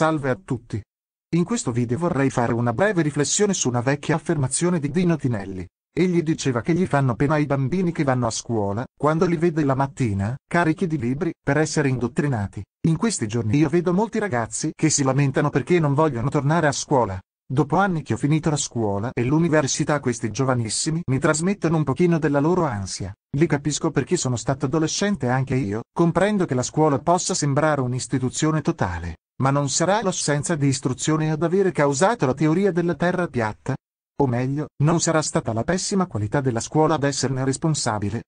Salve a tutti! In questo video vorrei fare una breve riflessione su una vecchia affermazione di Dino Tinelli. Egli diceva che gli fanno pena i bambini che vanno a scuola, quando li vede la mattina, carichi di libri, per essere indottrinati. In questi giorni io vedo molti ragazzi che si lamentano perché non vogliono tornare a scuola. Dopo anni che ho finito la scuola e l'università questi giovanissimi mi trasmettono un pochino della loro ansia. Li capisco perché sono stato adolescente anche io, comprendo che la scuola possa sembrare un'istituzione totale, ma non sarà l'assenza di istruzione ad avere causato la teoria della terra piatta? O meglio, non sarà stata la pessima qualità della scuola ad esserne responsabile?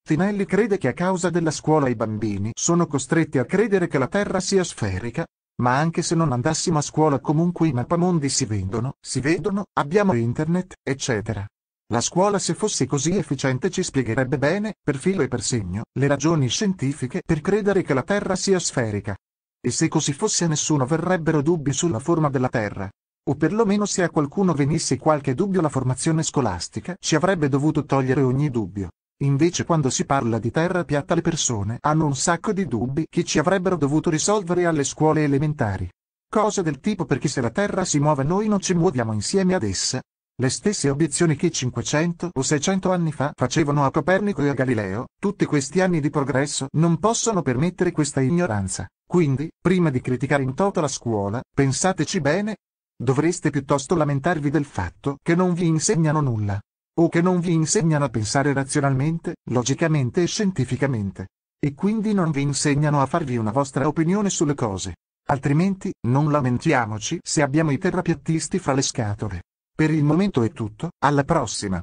Tinelli crede che a causa della scuola i bambini sono costretti a credere che la Terra sia sferica, ma anche se non andassimo a scuola comunque i mappamondi si vendono, si vedono, abbiamo internet, eccetera. La scuola se fosse così efficiente ci spiegherebbe bene, per filo e per segno, le ragioni scientifiche per credere che la Terra sia sferica. E se così fosse nessuno verrebbero dubbi sulla forma della Terra. O perlomeno se a qualcuno venisse qualche dubbio la formazione scolastica ci avrebbe dovuto togliere ogni dubbio. Invece quando si parla di terra piatta le persone hanno un sacco di dubbi che ci avrebbero dovuto risolvere alle scuole elementari. Cose del tipo perché se la terra si muove noi non ci muoviamo insieme ad essa, le stesse obiezioni che 500 o 600 anni fa facevano a Copernico e a Galileo, tutti questi anni di progresso non possono permettere questa ignoranza. Quindi, prima di criticare in toto la scuola, pensateci bene. Dovreste piuttosto lamentarvi del fatto che non vi insegnano nulla. O che non vi insegnano a pensare razionalmente, logicamente e scientificamente. E quindi non vi insegnano a farvi una vostra opinione sulle cose. Altrimenti, non lamentiamoci se abbiamo i terrapiattisti fra le scatole. Per il momento è tutto, alla prossima!